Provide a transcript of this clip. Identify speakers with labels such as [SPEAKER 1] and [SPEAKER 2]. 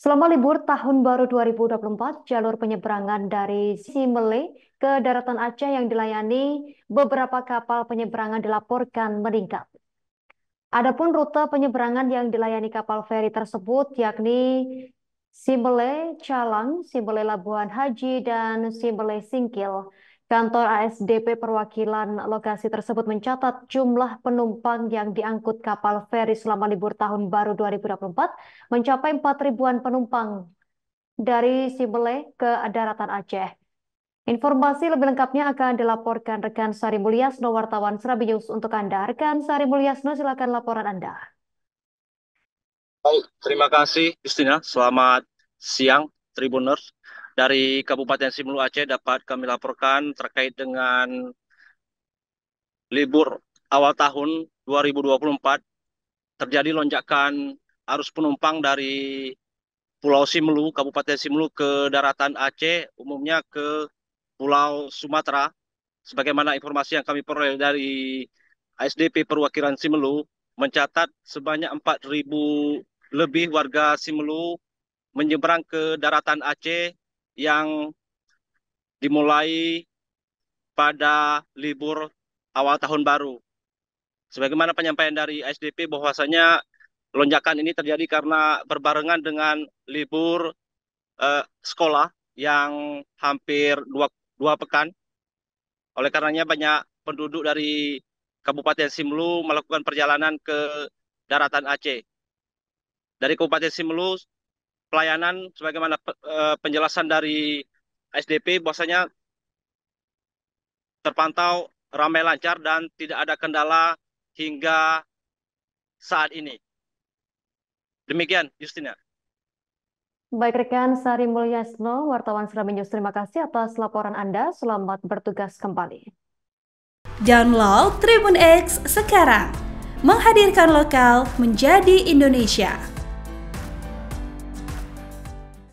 [SPEAKER 1] Selama libur tahun baru 2024, jalur penyeberangan dari Simele ke daratan Aceh yang dilayani beberapa kapal penyeberangan dilaporkan meningkat. Adapun rute penyeberangan yang dilayani kapal feri tersebut yakni Simele Calang, Simele Labuan Haji, dan Simele Singkil. Kantor ASDP perwakilan lokasi tersebut mencatat jumlah penumpang yang diangkut kapal feri selama libur tahun baru 2024 mencapai 4 ribuan penumpang dari Sibele ke daratan Aceh. Informasi lebih lengkapnya akan dilaporkan rekan Sari Mulyasno wartawan Serabi News untuk Anda. Rekan Sari Mulyasno, silakan laporan Anda.
[SPEAKER 2] Baik, terima kasih Kristina. Selamat siang Tribuners dari Kabupaten Simelu Aceh dapat kami laporkan terkait dengan libur awal tahun 2024 terjadi lonjakan arus penumpang dari Pulau Simelu, Kabupaten Simelu ke daratan Aceh, umumnya ke Pulau Sumatera. Sebagaimana informasi yang kami peroleh dari ASDP Perwakilan Simelu mencatat sebanyak 4.000 lebih warga Simelu menyeberang ke daratan Aceh yang dimulai pada libur awal tahun baru. Sebagaimana penyampaian dari SDP bahwasanya lonjakan ini terjadi karena berbarengan dengan libur eh, sekolah yang hampir dua, dua pekan. Oleh karenanya banyak penduduk dari Kabupaten Simlu melakukan perjalanan ke daratan Aceh. Dari Kabupaten Simelu pelayanan sebagaimana eh, penjelasan dari SDP bahwasanya terpantau ramai lancar dan tidak ada kendala hingga saat ini. Demikian, Justina.
[SPEAKER 1] Baik rekan Sari Mulyasno, wartawan Serambi News, terima kasih atas laporan Anda. Selamat bertugas kembali. Download Tribun X
[SPEAKER 2] sekarang. Menghadirkan lokal menjadi Indonesia.